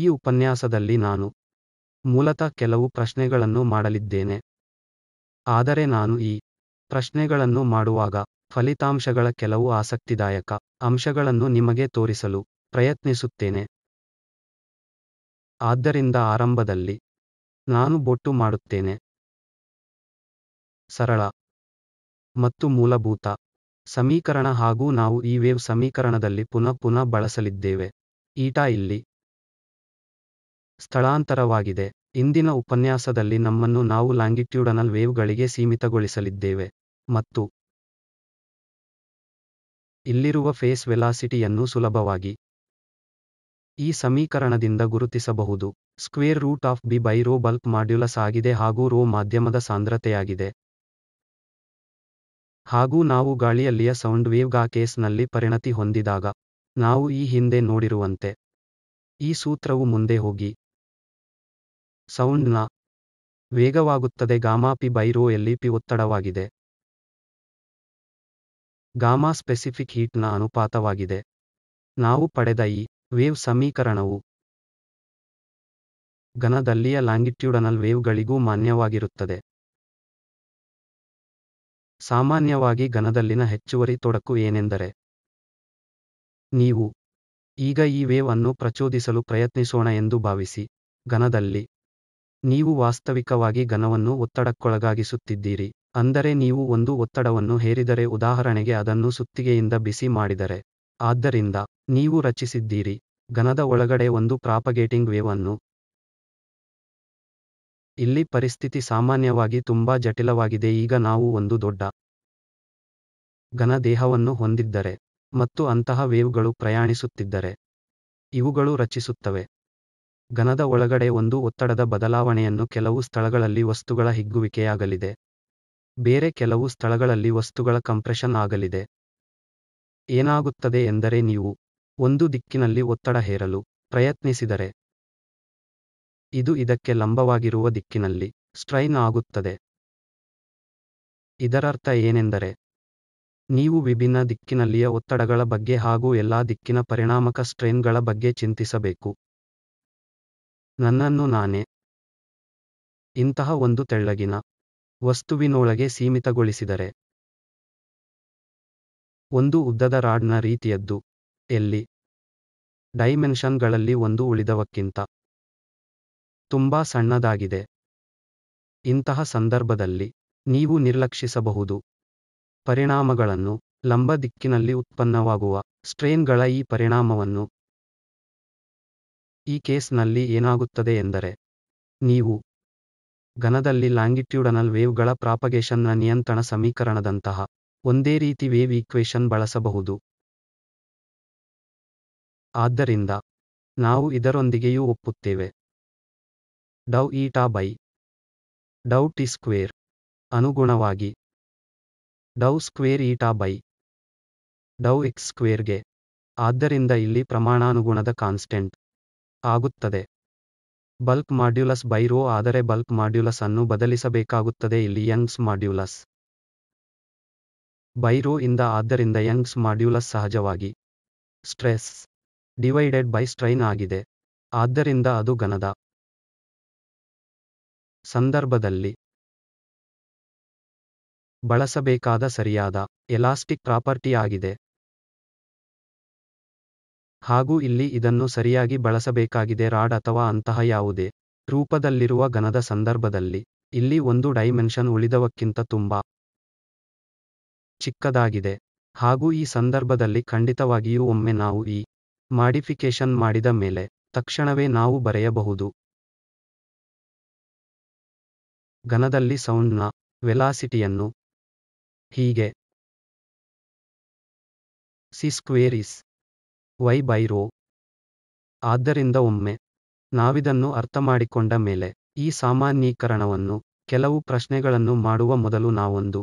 ಈ ಉಪನ್ಯಾಸದಲ್ಲಿ ನಾನು ಮೂಲತಃ ಕೆಲವು ಪ್ರಶ್ನೆಗಳನ್ನು ಮಾಡಲಿದ್ದೇನೆ ಆದರೆ ನಾನು ಈ ಪ್ರಶ್ನೆಗಳನ್ನು ಮಾಡುವಾಗ ಫಲಿತಾಂಶಗಳ ಕೆಲವು ಆಸಕ್ತಿದಾಯಕ ಅಂಶಗಳನ್ನು ನಿಮಗೆ ತೋರಿಸಲು ಪ್ರಯತ್ನಿಸುತ್ತೇನೆ ಆದ್ದರಿಂದ ಆರಂಭದಲ್ಲಿ ನಾನು ಬೊಟ್ಟು ಮಾಡುತ್ತೇನೆ ಸರಳ ಮತ್ತು ಮೂಲಭೂತ ಸಮೀಕರಣ ಹಾಗೂ ನಾವು ಈ ವೇವ್ ಸಮೀಕರಣದಲ್ಲಿ ಪುನಃ ಪುನಃ ಬಳಸಲಿದ್ದೇವೆ ಈಟಾ ಇಲ್ಲಿ ಸ್ಥಳಾಂತರವಾಗಿದೆ ಇಂದಿನ ಉಪನ್ಯಾಸದಲ್ಲಿ ನಮ್ಮನ್ನು ನಾವು ಲ್ಯಾಂಗಿಟ್ಯೂಡನಲ್ ವೇವ್ಗಳಿಗೆ ಸೀಮಿತಗೊಳಿಸಲಿದ್ದೇವೆ ಮತ್ತು ಇಲ್ಲಿರುವ ಫೇಸ್ ವೆಲಾಸಿಟಿಯನ್ನು ಸುಲಭವಾಗಿ ಈ ಸಮೀಕರಣದಿಂದ ಗುರುತಿಸಬಹುದು square root of B by rho bulk modulus ಆಗಿದೆ ಹಾಗೂ ರೋ ಮಾಧ್ಯಮದ ಸಾಂದ್ರತೆಯಾಗಿದೆ ಹಾಗೂ ನಾವು ಗಾಳಿಯಲ್ಲಿಯ ಸೌಂಡ್ ವೇವ್ಗಾ ಕೇಸ್ನಲ್ಲಿ ಪರಿಣತಿ ಹೊಂದಿದಾಗ ನಾವು ಈ ಹಿಂದೆ ನೋಡಿರುವಂತೆ ಈ ಸೂತ್ರವು ಮುಂದೆ ಹೋಗಿ ಸೌಂಡ್ನ ವೇಗವಾಗುತ್ತದೆ ಗಾಮಾ ಪಿ ಬೈ ಪಿ ಒತ್ತಡವಾಗಿದೆ ಗಾಮಾ ಸ್ಪೆಸಿಫಿಕ್ ಹೀಟ್ನ ಅನುಪಾತವಾಗಿದೆ ನಾವು ಪಡೆದ ಈ ವೇವ್ ಸಮೀಕರಣವು ಘನದಲ್ಲಿಯ ಲ್ಯಾಂಗಿಟ್ಯೂಡನಲ್ ವೇವ್ಗಳಿಗೂ ಮಾನ್ಯವಾಗಿರುತ್ತದೆ ಸಾಮಾನ್ಯವಾಗಿ ಘನದಲ್ಲಿನ ಹೆಚ್ಚುವರಿ ತೊಡಕು ಏನೆಂದರೆ ನೀವು ಈಗ ಈ ವೇವ್ ಅನ್ನು ಪ್ರಚೋದಿಸಲು ಪ್ರಯತ್ನಿಸೋಣ ಎಂದು ಭಾವಿಸಿ ಘನದಲ್ಲಿ ನೀವು ವಾಸ್ತವಿಕವಾಗಿ ಘನವನ್ನು ಒತ್ತಡಕ್ಕೊಳಗಾಗಿಸುತ್ತಿದ್ದೀರಿ ಅಂದರೆ ನೀವು ಒಂದು ಒತ್ತಡವನ್ನು ಹೇರಿದರೆ ಉದಾಹರಣೆಗೆ ಅದನ್ನು ಸುತ್ತಿಗೆಯಿಂದ ಬಿಸಿ ಮಾಡಿದರೆ ಆದ್ದರಿಂದ ನೀವು ರಚಿಸಿದ್ದೀರಿ ಘನದ ಒಳಗಡೆ ಒಂದು ಪ್ರಾಪಗೇಟಿಂಗ್ ವೇವ್ ಅನ್ನು ಇಲ್ಲಿ ಪರಿಸ್ಥಿತಿ ಸಾಮಾನ್ಯವಾಗಿ ತುಂಬಾ ಜಟಿಲವಾಗಿದೆ ಈಗ ನಾವು ಒಂದು ದೊಡ್ಡ ಘನ ದೇಹವನ್ನು ಹೊಂದಿದ್ದರೆ ಮತ್ತು ಅಂತಹ ವೇವ್ಗಳು ಪ್ರಯಾಣಿಸುತ್ತಿದ್ದರೆ ಇವುಗಳು ರಚಿಸುತ್ತವೆ ಘನದ ಒಳಗಡೆ ಒಂದು ಒತ್ತಡದ ಬದಲಾವಣೆಯನ್ನು ಕೆಲವು ಸ್ಥಳಗಳಲ್ಲಿ ವಸ್ತುಗಳ ಹಿಗ್ಗುವಿಕೆಯಾಗಲಿದೆ ಬೇರೆ ಕೆಲವು ಸ್ಥಳಗಳಲ್ಲಿ ವಸ್ತುಗಳ ಕಂಪ್ರೆಷನ್ ಆಗಲಿದೆ ಏನಾಗುತ್ತದೆ ಎಂದರೆ ನೀವು ಒಂದು ದಿಕ್ಕಿನಲ್ಲಿ ಒತ್ತಡ ಹೇರಲು ಪ್ರಯತ್ನಿಸಿದರೆ ಇದು ಇದಕ್ಕೆ ಲಂಬವಾಗಿರುವ ದಿಕ್ಕಿನಲ್ಲಿ ಸ್ಟ್ರೈನ್ ಆಗುತ್ತದೆ ಇದರರ್ಥ ಏನೆಂದರೆ ನೀವು ವಿಭಿನ್ನ ದಿಕ್ಕಿನಲ್ಲಿಯ ಒತ್ತಡಗಳ ಬಗ್ಗೆ ಹಾಗೂ ಎಲ್ಲಾ ದಿಕ್ಕಿನ ಪರಿಣಾಮಕ ಸ್ಟ್ರೈನ್ಗಳ ಬಗ್ಗೆ ಚಿಂತಿಸಬೇಕು ನನ್ನನ್ನು ನಾನೇ ಇಂತಹ ಒಂದು ತೆಳ್ಳಗಿನ ವಸ್ತುವಿನೊಳಗೆ ಸೀಮಿತಗೊಳಿಸಿದರೆ ಒಂದು ಉದ್ದದ ರಾಡ್ನ ರೀತಿಯದ್ದು ಎಲ್ಲಿ ಡೈಮೆನ್ಷನ್ಗಳಲ್ಲಿ ಒಂದು ಉಳಿದವಕ್ಕಿಂತ ತುಂಬಾ ಸಣ್ಣದಾಗಿದೆ ಇಂತಹ ಸಂದರ್ಭದಲ್ಲಿ ನೀವು ನಿರ್ಲಕ್ಷಿಸಬಹುದು ಪರಿಣಾಮಗಳನ್ನು ಲಂಬ ದಿಕ್ಕಿನಲ್ಲಿ ಉತ್ಪನ್ನವಾಗುವ ಸ್ಟ್ರೇನ್ಗಳ ಈ ಪರಿಣಾಮವನ್ನು ಈ ಕೇಸ್ನಲ್ಲಿ ಏನಾಗುತ್ತದೆ ಎಂದರೆ ನೀವು ಘನದಲ್ಲಿ ಲ್ಯಾಂಗಿಟ್ಯೂಡನಲ್ ವೇವ್ಗಳ ಪ್ರಾಪಗೇಷನ್ನ ನಿಯಂತ್ರಣ ಸಮೀಕರಣದಂತಹ ಒಂದೇ ರೀತಿ ವೇವ್ ಈಕ್ವೇಶನ್ ಬಳಸಬಹುದು ಆದ್ದರಿಂದ ನಾವು ಇದರೊಂದಿಗೆಯೂ ಒಪ್ಪುತ್ತೇವೆ ಡೌ ಈಟಾ ಬೈ ಡೌ ಟಿ ಸ್ಕ್ವೇರ್ ಅನುಗುಣವಾಗಿ ಡೌ ಸ್ಕ್ವೇರ್ ಈಟಾ ಬೈ ಡೌ ಎಕ್ಸ್ ಸ್ಕ್ವೇರ್ಗೆ ಆದ್ದರಿಂದ ಇಲ್ಲಿ ಪ್ರಮಾಣಾನುಗುಣದ ಕಾನ್ಸ್ಟೆಂಟ್ ಆಗುತ್ತದೆ ಬಲ್ಕ್ ಮಾಡ್ಯುಲಸ್ ಬೈ ರೋ ಆದರೆ ಬಲ್ಕ್ ಮಾಡ್ಯುಲಸ್ ಅನ್ನು ಬದಲಿಸಬೇಕಾಗುತ್ತದೆ ಇಲ್ಲಿ ಯಂಗ್ಸ್ ಮಾಡ್ಯುಲಸ್ ಬೈ ರೋ ಇಂದ ಆದ್ದರಿಂದ ಯಂಗ್ಸ್ ಮಾಡ್ಯುಲಸ್ ಸಹಜವಾಗಿ ಸ್ಟ್ರೆಸ್ ಡಿವೈಡೆಡ್ ಬೈ ಸ್ಟ್ರೈನ್ ಆಗಿದೆ ಆದ್ದರಿಂದ ಅದು ಘನದ ಸಂದರ್ಭದಲ್ಲಿ ಬಳಸಬೇಕಾದ ಸರಿಯಾದ ಎಲಾಸ್ಟಿಕ್ ಪ್ರಾಪರ್ಟಿ ಆಗಿದೆ ಹಾಗೂ ಇಲ್ಲಿ ಇದನ್ನು ಸರಿಯಾಗಿ ಬಳಸಬೇಕಾಗಿದೆ ರಾಡ್ ಅಥವಾ ಅಂತಹ ಯಾವುದೇ ರೂಪದಲ್ಲಿರುವ ಘನದ ಸಂದರ್ಭದಲ್ಲಿ ಇಲ್ಲಿ ಒಂದು ಡೈಮೆನ್ಷನ್ ಉಳಿದವಕ್ಕಿಂತ ತುಂಬಾ ಚಿಕ್ಕದಾಗಿದೆ ಹಾಗೂ ಈ ಸಂದರ್ಭದಲ್ಲಿ ಖಂಡಿತವಾಗಿಯೂ ಒಮ್ಮೆ ನಾವು ಈ ಮಾಡಿಫಿಕೇಶನ್ ಮಾಡಿದ ಮೇಲೆ ತಕ್ಷಣವೇ ನಾವು ಬರೆಯಬಹುದು ಘನದಲ್ಲಿ ಸೌಂಡ್ನ ವೆಲಾಸಿಟಿಯನ್ನು ಹೀಗೆ C square is Y by rho ಆದ್ದರಿಂದ ಒಮ್ಮೆ ನಾವಿದನ್ನು ಅರ್ಥಮಾಡಿಕೊಂಡ ಮೇಲೆ ಈ ಸಾಮಾನ್ಯೀಕರಣವನ್ನು ಕೆಲವು ಪ್ರಶ್ನೆಗಳನ್ನು ಮಾಡುವ ಮೊದಲು ನಾವೊಂದು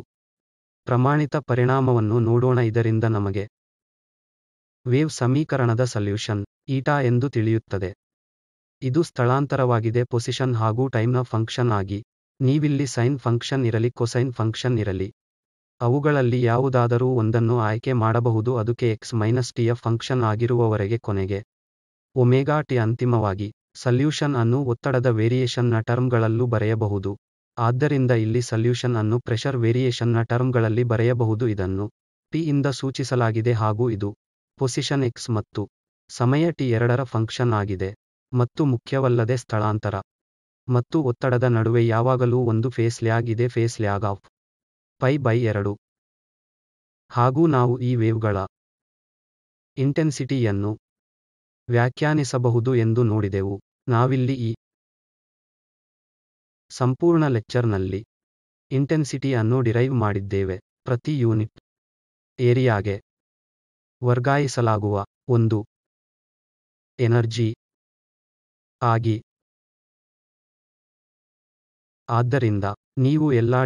ಪ್ರಮಾಣಿತ ಪರಿಣಾಮವನ್ನು ನೋಡೋಣ ಇದರಿಂದ ನಮಗೆ ವೇವ್ ಸಮೀಕರಣದ ಸಲ್ಯೂಷನ್ ಈಟಾ ಎಂದು ತಿಳಿಯುತ್ತದೆ ಇದು ಸ್ಥಳಾಂತರವಾಗಿದೆ ಪೊಸಿಷನ್ ಹಾಗೂ ಟೈಮ್ನ ಫಂಕ್ಷನ್ ಆಗಿ ನೀವಿಲ್ಲಿ ಸೈನ್ ಫಂಕ್ಷನ್ ಇರಲಿ ಕೊಸೈನ್ ಫಂಕ್ಷನ್ ಇರಲಿ ಅವುಗಳಲ್ಲಿ ಯಾವುದಾದರೂ ಒಂದನ್ನು ಆಯ್ಕೆ ಮಾಡಬಹುದು ಅದಕ್ಕೆ ಎಕ್ಸ್ ಮೈನಸ್ ಟಿಯ ಫಂಕ್ಷನ್ ಆಗಿರುವವರೆಗೆ ಕೊನೆಗೆ ಒಮೆಗಾ ಟಿ ಅಂತಿಮವಾಗಿ ಸಲ್ಯೂಷನ್ ಅನ್ನು ಒತ್ತಡದ ವೇರಿಯೇಷನ್ನ ಟರ್ಮ್ಗಳಲ್ಲೂ ಬರೆಯಬಹುದು ಆದ್ದರಿಂದ ಇಲ್ಲಿ ಸಲ್ಯೂಷನ್ ಅನ್ನು ಪ್ರೆಷರ್ ವೇರಿಯೇಷನ್ನ ಟರ್ಮ್ಗಳಲ್ಲಿ ಬರೆಯಬಹುದು ಇದನ್ನು ಟಿ ಇಂದ ಸೂಚಿಸಲಾಗಿದೆ ಹಾಗೂ ಇದು ಪೊಸಿಷನ್ ಎಕ್ಸ್ ಮತ್ತು ಸಮಯ ಟಿ ಎರಡರ ಫಂಕ್ಷನ್ ಆಗಿದೆ ಮತ್ತು ಮುಖ್ಯವಲ್ಲದೆ ಸ್ಥಳಾಂತರ ಮತ್ತು ಒತ್ತಡದ ನಡುವೆ ಯಾವಾಗಲೂ ಒಂದು ಫೇಸ್ ಲ್ಯಾಗ್ ಇದೆ phase lag of pi by ಎರಡು ಹಾಗೂ ನಾವು ಈ ವೇವ್ಗಳ ಇಂಟೆನ್ಸಿಟಿಯನ್ನು ವ್ಯಾಖ್ಯಾನಿಸಬಹುದು ಎಂದು ನೋಡಿದೆವು ನಾವಿಲ್ಲಿ ಈ ಸಂಪೂರ್ಣ ಲೆಕ್ಚರ್ನಲ್ಲಿ ಇಂಟೆನ್ಸಿಟಿಯನ್ನು ಡಿರೈವ್ ಮಾಡಿದ್ದೇವೆ ಪ್ರತಿ ಯೂನಿಟ್ ಏರಿಯಾಗೆ ವರ್ಗಾಯಿಸಲಾಗುವ ಒಂದು ಎನರ್ಜಿ ಆಗಿ ಆದ್ದರಿಂದ ನೀವು ಎಲ್ಲಾ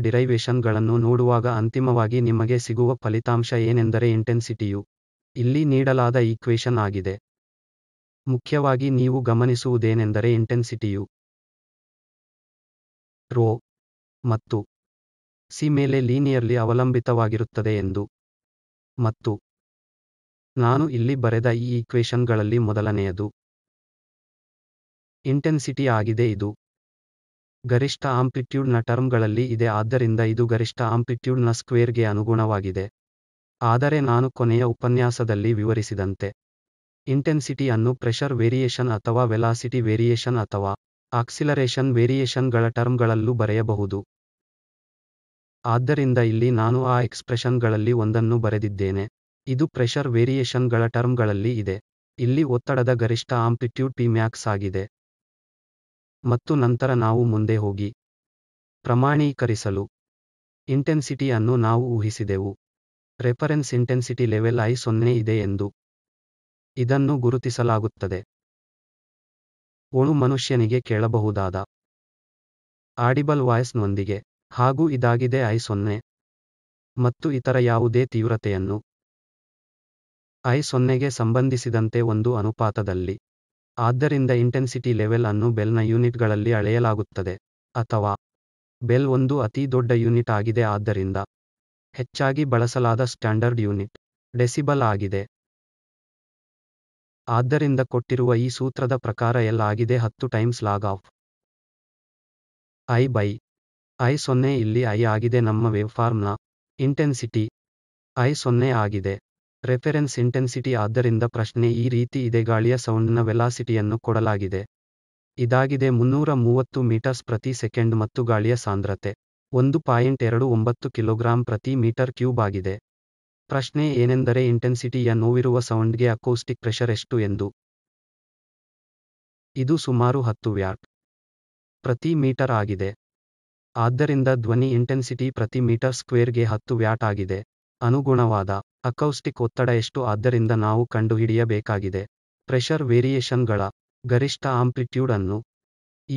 ಗಳನ್ನು ನೋಡುವಾಗ ಅಂತಿಮವಾಗಿ ನಿಮಗೆ ಸಿಗುವ ಫಲಿತಾಂಶ ಏನೆಂದರೆ ಇಂಟೆನ್ಸಿಟಿಯು ಇಲ್ಲಿ ನೀಡಲಾದ ಈಕ್ವೇಶನ್ ಆಗಿದೆ ಮುಖ್ಯವಾಗಿ ನೀವು ಗಮನಿಸುವುದೇನೆಂದರೆ ಇಂಟೆನ್ಸಿಟಿಯು ರೋ ಮತ್ತು ಸಿ ಮೇಲೆ ಲೀನಿಯರ್ಲಿ ಅವಲಂಬಿತವಾಗಿರುತ್ತದೆ ಎಂದು ಮತ್ತು ನಾನು ಇಲ್ಲಿ ಬರೆದ ಈ ಈಕ್ವೇಶನ್ಗಳಲ್ಲಿ ಮೊದಲನೆಯದು ಇಂಟೆನ್ಸಿಟಿ ಆಗಿದೆ ಇದು ಗರಿಷ್ಠ ಆಂಪ್ಲಿಟ್ಯೂಡ್ನ ಟರ್ಮ್ಗಳಲ್ಲಿ ಇದೆ ಆದ್ದರಿಂದ ಇದು ಗರಿಷ್ಠ ಆಂಪ್ಲಿಟ್ಯೂಡ್ನ ಸ್ಕ್ವೇರ್ಗೆ ಅನುಗುಣವಾಗಿದೆ ಆದರೆ ನಾನು ಕೊನೆಯ ಉಪನ್ಯಾಸದಲ್ಲಿ ವಿವರಿಸಿದಂತೆ ಇಂಟೆನ್ಸಿಟಿ ಅನ್ನು ಪ್ರೆಷರ್ ವೇರಿಯೇಷನ್ ಅಥವಾ ವೆಲಾಸಿಟಿ ವೇರಿಯೇಷನ್ ಅಥವಾ ಆಕ್ಸಿಲರೇಷನ್ ವೇರಿಯೇಷನ್ಗಳ ಟರ್ಮ್ಗಳಲ್ಲೂ ಬರೆಯಬಹುದು ಆದ್ದರಿಂದ ಇಲ್ಲಿ ನಾನು ಆ ಎಕ್ಸ್ಪ್ರೆಷನ್ಗಳಲ್ಲಿ ಒಂದನ್ನು ಬರೆದಿದ್ದೇನೆ ಇದು ಪ್ರೆಷರ್ ವೇರಿಯೇಷನ್ಗಳ ಟರ್ಮ್ಗಳಲ್ಲಿ ಇದೆ ಇಲ್ಲಿ ಒತ್ತಡದ ಗರಿಷ್ಠ ಆಂಪ್ಲಿಟ್ಯೂಡ್ ಪಿ ಮ್ಯಾಕ್ಸ್ ಆಗಿದೆ ಮತ್ತು ನಂತರ ನಾವು ಮುಂದೆ ಹೋಗಿ ಪ್ರಮಾಣೀಕರಿಸಲು ಇಂಟೆನ್ಸಿಟಿ ಅನ್ನು ನಾವು ಊಹಿಸಿದೆವು ರೆಫರೆನ್ಸ್ ಇಂಟೆನ್ಸಿಟಿ ಲೆವೆಲ್ ಐ ಸೊನ್ನೆ ಇದೆ ಎಂದು ಇದನ್ನು ಗುರುತಿಸಲಾಗುತ್ತದೆ ಒಣು ಮನುಷ್ಯನಿಗೆ ಕೇಳಬಹುದಾದ ಆಡಿಬಲ್ ವಾಯ್ಸ್ನೊಂದಿಗೆ ಹಾಗೂ ಇದಾಗಿದೆ ಐ ಸೊನ್ನೆ ಮತ್ತು ಇತರ ಯಾವುದೇ ತೀವ್ರತೆಯನ್ನು ಐ ಸೊನ್ನೆಗೆ ಸಂಬಂಧಿಸಿದಂತೆ ಒಂದು ಅನುಪಾತದಲ್ಲಿ ಆದ್ದರಿಂದ ಇಂಟೆನ್ಸಿಟಿ ಲೆವೆಲ್ ಅನ್ನು ಬೆಲ್ನ ಯೂನಿಟ್ಗಳಲ್ಲಿ ಅಳೆಯಲಾಗುತ್ತದೆ ಅಥವಾ ಬೆಲ್ ಒಂದು ಅತಿ ದೊಡ್ಡ ಯೂನಿಟ್ ಆಗಿದೆ ಆದ್ದರಿಂದ ಹೆಚ್ಚಾಗಿ ಬಳಸಲಾದ ಸ್ಟ್ಯಾಂಡರ್ಡ್ ಯೂನಿಟ್ ಡೆಸಿಬಲ್ ಆಗಿದೆ ಆದ್ದರಿಂದ ಕೊಟ್ಟಿರುವ ಈ ಸೂತ್ರದ ಪ್ರಕಾರ ಎಲ್ ಆಗಿದೆ ಹತ್ತು times log of I by I ಸೊನ್ನೆ ಇಲ್ಲಿ ಐ ಆಗಿದೆ ನಮ್ಮ ವೇವ್ಫಾರ್ಮ್ನ ಇಂಟೆನ್ಸಿಟಿ ಐ ಸೊನ್ನೆ ಆಗಿದೆ ರೆಫೆರೆನ್ಸ್ ಇಂಟೆನ್ಸಿಟಿ ಆದ್ದರಿಂದ ಪ್ರಶ್ನೆ ಈ ರೀತಿ ಇದೆ ಗಾಳಿಯ ಸೌಂಡ್ನ ವೆಲಾಸಿಟಿಯನ್ನು ಕೊಡಲಾಗಿದೆ ಇದಾಗಿದೆ ಮುನ್ನೂರ ಮೂವತ್ತು ಮೀಟರ್ಸ್ ಪ್ರತಿ ಸೆಕೆಂಡ್ ಮತ್ತು ಗಾಳಿಯ ಸಾಂದ್ರತೆ ಒಂದು ಪಾಯಿಂಟ್ ಎರಡು ಒಂಬತ್ತು ಕಿಲೋಗ್ರಾಂ ಪ್ರತಿ ಮೀಟರ್ ಕ್ಯೂಬ್ ಆಗಿದೆ ಪ್ರಶ್ನೆ ಏನೆಂದರೆ ಇಂಟೆನ್ಸಿಟಿಯ ನೋವಿರುವ ಸೌಂಡ್ಗೆ ಅಕೌಸ್ಟಿಕ್ ಪ್ರೆಷರ್ ಎಷ್ಟು ಎಂದು ಇದು ಸುಮಾರು ಹತ್ತು ವ್ಯಾಟ್ ಪ್ರತಿ ಮೀಟರ್ ಆಗಿದೆ ಆದ್ದರಿಂದ ಧ್ವನಿ ಇಂಟೆನ್ಸಿಟಿ ಪ್ರತಿ ಮೀಟರ್ ಸ್ಕ್ವೇರ್ಗೆ ಹತ್ತು ವ್ಯಾಟ್ ಆಗಿದೆ ಅನುಗುಣವಾದ ಅಕೌಸ್ಟಿಕ್ ಒತ್ತಡ ಎಷ್ಟು ಆದ್ದರಿಂದ ನಾವು ಕಂಡುಹಿಡಿಯಬೇಕಾಗಿದೆ ಪ್ರೆಷರ್ ವೇರಿಯೇಷನ್ಗಳ ಗರಿಷ್ಠ ಆಂಪ್ಲಿಟ್ಯೂಡ್ ಅನ್ನು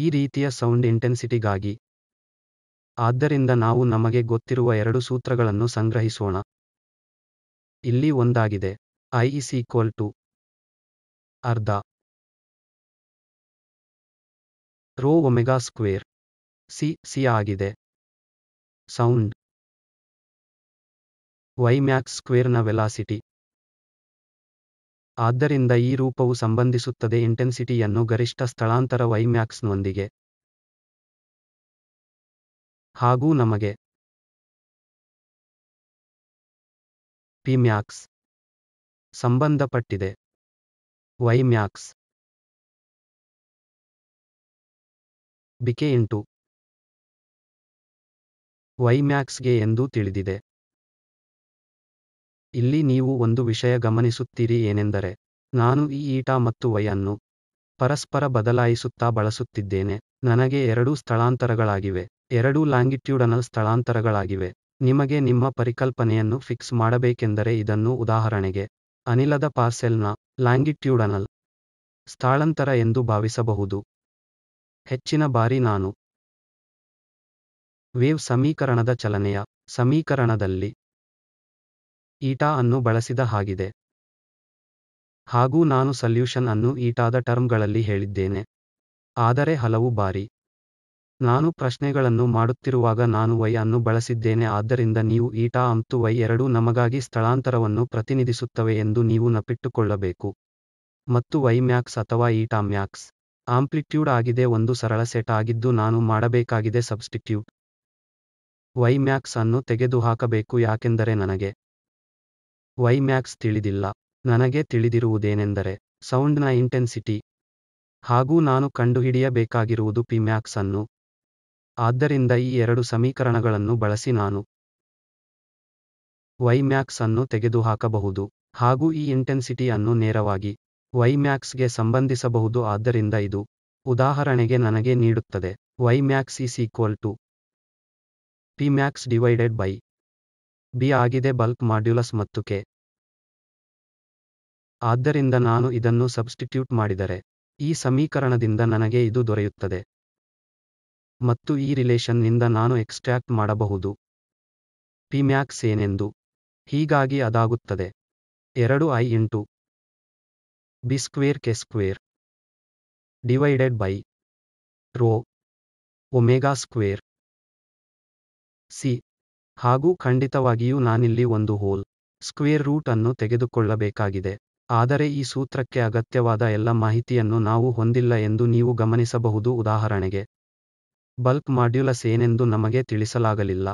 ಈ ರೀತಿಯ ಸೌಂಡ್ ಇಂಟೆನ್ಸಿಟಿಗಾಗಿ ಆದ್ದರಿಂದ ನಾವು ನಮಗೆ ಗೊತ್ತಿರುವ ಎರಡು ಸೂತ್ರಗಳನ್ನು ಸಂಗ್ರಹಿಸೋಣ ಇಲ್ಲಿ ಒಂದಾಗಿದೆ ಐ ಇಸ್ ಈಕ್ವಲ್ ಟು ಅರ್ಧ rho omega square C C ಆಗಿದೆ ಸೌಂಡ್ ವೈ ಸ್ಕ್ವೇರ್ನ ವೆಲಾಸಿಟಿ ಆದ್ದರಿಂದ ಈ ರೂಪವು ಸಂಬಂಧಿಸುತ್ತದೆ ಇಂಟೆನ್ಸಿಟಿಯನ್ನು ಗರಿಷ್ಠ ಸ್ಥಳಾಂತರ ವೈಮ್ಯಾಕ್ಸ್ನೊಂದಿಗೆ ಹಾಗೂ ನಮಗೆ ಪಿಮ್ಯಾಕ್ಸ್ ಸಂಬಂಧಪಟ್ಟಿದೆ Y max max BK into Y ಮ್ಯಾಕ್ಸ್ಗೆ ಎಂದು ತಿಳಿದಿದೆ ಇಲ್ಲಿ ನೀವು ಒಂದು ವಿಷಯ ಗಮನಿಸುತ್ತೀರಿ ಏನೆಂದರೆ ನಾನು ಈ ಈಟ ಮತ್ತು ವೈ ಅನ್ನು ಪರಸ್ಪರ ಬದಲಾಯಿಸುತ್ತಾ ಬಳಸುತ್ತಿದ್ದೇನೆ ನನಗೆ ಎರಡೂ ಸ್ಥಳಾಂತರಗಳಾಗಿವೆ ಎರಡೂ ಲ್ಯಾಂಗಿಟ್ಯೂಡನಲ್ ಸ್ಥಳಾಂತರಗಳಾಗಿವೆ ನಿಮಗೆ ನಿಮ್ಮ ಪರಿಕಲ್ಪನೆಯನ್ನು ಫಿಕ್ಸ್ ಮಾಡಬೇಕೆಂದರೆ ಇದನ್ನು ಉದಾಹರಣೆಗೆ ಅನಿಲದ ಪಾರ್ಸೆಲ್ನ ಲ್ಯಾಂಗಿಟ್ಯೂಡನಲ್ ಸ್ಥಳಾಂತರ ಎಂದು ಭಾವಿಸಬಹುದು ಹೆಚ್ಚಿನ ಬಾರಿ ನಾನು ವೇವ್ ಸಮೀಕರಣದ ಚಲನೆಯ ಸಮೀಕರಣದಲ್ಲಿ ಈಟಾ ಅನ್ನು ಬಳಸಿದ ಹಾಗಿದೆ ಹಾಗೂ ನಾನು ಸಲ್ಯೂಷನ್ ಅನ್ನು ಈಟಾದ ಟರ್ಮ್ಗಳಲ್ಲಿ ಹೇಳಿದ್ದೇನೆ ಆದರೆ ಹಲವು ಬಾರಿ ನಾನು ಪ್ರಶ್ನೆಗಳನ್ನು ಮಾಡುತ್ತಿರುವಾಗ ನಾನು ವೈ ಅನ್ನು ಬಳಸಿದ್ದೇನೆ ಆದ್ದರಿಂದ ನೀವು ಈಟಾ ಅಂತು ವೈ ಎರಡೂ ನಮಗಾಗಿ ಸ್ಥಳಾಂತರವನ್ನು ಪ್ರತಿನಿಧಿಸುತ್ತವೆ ಎಂದು ನೀವು ನಪಿಟ್ಟುಕೊಳ್ಳಬೇಕು ಮತ್ತು ವೈ ಮ್ಯಾಕ್ಸ್ ಅಥವಾ ಈಟಾ ಮ್ಯಾಕ್ಸ್ ಆಂಪ್ಲಿಟ್ಯೂಡ್ ಆಗಿದೆ ಒಂದು ಸರಳ ಸೆಟ್ ಆಗಿದ್ದು ನಾನು ಮಾಡಬೇಕಾಗಿದೆ ಸಬ್ಸ್ಟಿಟ್ಯೂಟ್ ವೈ ಮ್ಯಾಕ್ಸ್ ಅನ್ನು ತೆಗೆದುಹಾಕಬೇಕು ಯಾಕೆಂದರೆ ನನಗೆ ವೈಮ್ಯಾಕ್ಸ್ ತಿಳಿದಿಲ್ಲ ನನಗೆ ತಿಳಿದಿರುವುದೇನೆಂದರೆ ಸೌಂಡ್‌ನ ಇಂಟೆನ್ಸಿಟಿ ಹಾಗೂ ನಾನು ಕಂಡುಹಿಡಿಯಬೇಕಾಗಿರುವುದು ಪಿಮ್ಯಾಕ್ಸ್ ಅನ್ನು ಆದ್ದರಿಂದ ಈ ಎರಡು ಸಮೀಕರಣಗಳನ್ನು ಬಳಸಿ ನಾನು ವೈಮ್ಯಾಕ್ಸ್ ಅನ್ನು ತೆಗೆದುಹಾಕಬಹುದು ಹಾಗೂ ಈ ಇಂಟೆನ್ಸಿಟಿ ಅನ್ನು ನೇರವಾಗಿ ವೈಮ್ಯಾಕ್ಸ್ಗೆ ಸಂಬಂಧಿಸಬಹುದು ಆದ್ದರಿಂದ ಇದು ಉದಾಹರಣೆಗೆ ನನಗೆ ನೀಡುತ್ತದೆ Y max is equal to P max divided by B ಆಗಿದೆ ಬಲ್ಕ್ ಮಾಡ್ಯುಲಸ್ ಮತ್ತು ಕೆ ಆದ್ದರಿಂದ ನಾನು ಇದನ್ನು ಸಬ್ಸ್ಟಿಟ್ಯೂಟ್ ಮಾಡಿದರೆ ಈ ಸಮೀಕರಣದಿಂದ ನನಗೆ ಇದು ದೊರೆಯುತ್ತದೆ ಮತ್ತು ಈ ರಿಲೇಷನ್ನಿಂದ ನಾನು ಎಕ್ಸ್ಟ್ರಾಕ್ಟ್ ಮಾಡಬಹುದು ಪಿಮ್ಯಾಕ್ಸ್ ಏನೆಂದು ಹೀಗಾಗಿ ಅದಾಗುತ್ತದೆ ಎರಡು I into B square K square divided by rho omega square C ಹಾಗೂ ಖಂಡಿತವಾಗಿಯೂ ನಾನಿಲ್ಲಿ ಒಂದು ಹೋಲ್ ಸ್ಕ್ವೇರ್ ರೂಟ್ ಅನ್ನು ತೆಗೆದುಕೊಳ್ಳಬೇಕಾಗಿದೆ ಆದರೆ ಈ ಸೂತ್ರಕ್ಕೆ ಅಗತ್ಯವಾದ ಎಲ್ಲ ಮಾಹಿತಿಯನ್ನು ನಾವು ಹೊಂದಿಲ್ಲ ಎಂದು ನೀವು ಗಮನಿಸಬಹುದು ಉದಾಹರಣೆಗೆ ಬಲ್ಕ್ ಮಾಡ್ಯುಲಸ್ ಏನೆಂದು ನಮಗೆ ತಿಳಿಸಲಾಗಲಿಲ್ಲ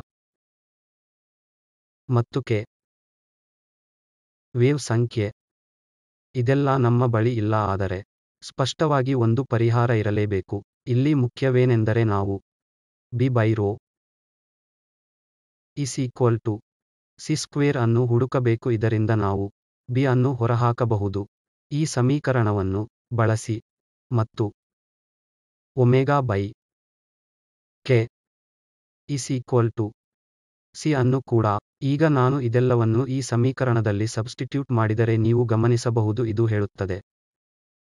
ಮತ್ತು ಕೆ ವೇವ್ ಸಂಖ್ಯೆ ಇದೆಲ್ಲ ನಮ್ಮ ಬಳಿ ಇಲ್ಲ ಆದರೆ ಸ್ಪಷ್ಟವಾಗಿ ಒಂದು ಪರಿಹಾರ ಇರಲೇಬೇಕು ಇಲ್ಲಿ ಮುಖ್ಯವೇನೆಂದರೆ ನಾವು B by rho is equal to C square ಅನ್ನು ಹುಡುಕಬೇಕು ಇದರಿಂದ ನಾವು ಬಿ ಅನ್ನು ಹೊರಹಾಕಬಹುದು ಈ ಸಮೀಕರಣವನ್ನು ಬಳಸಿ ಮತ್ತು omega by K is equal to C ಅನ್ನು ಕೂಡ ಈಗ ನಾನು ಇದೆಲ್ಲವನ್ನು ಈ ಸಮೀಕರಣದಲ್ಲಿ ಸಬ್ಸ್ಟಿಟ್ಯೂಟ್ ಮಾಡಿದರೆ ನೀವು ಗಮನಿಸಬಹುದು ಇದು ಹೇಳುತ್ತದೆ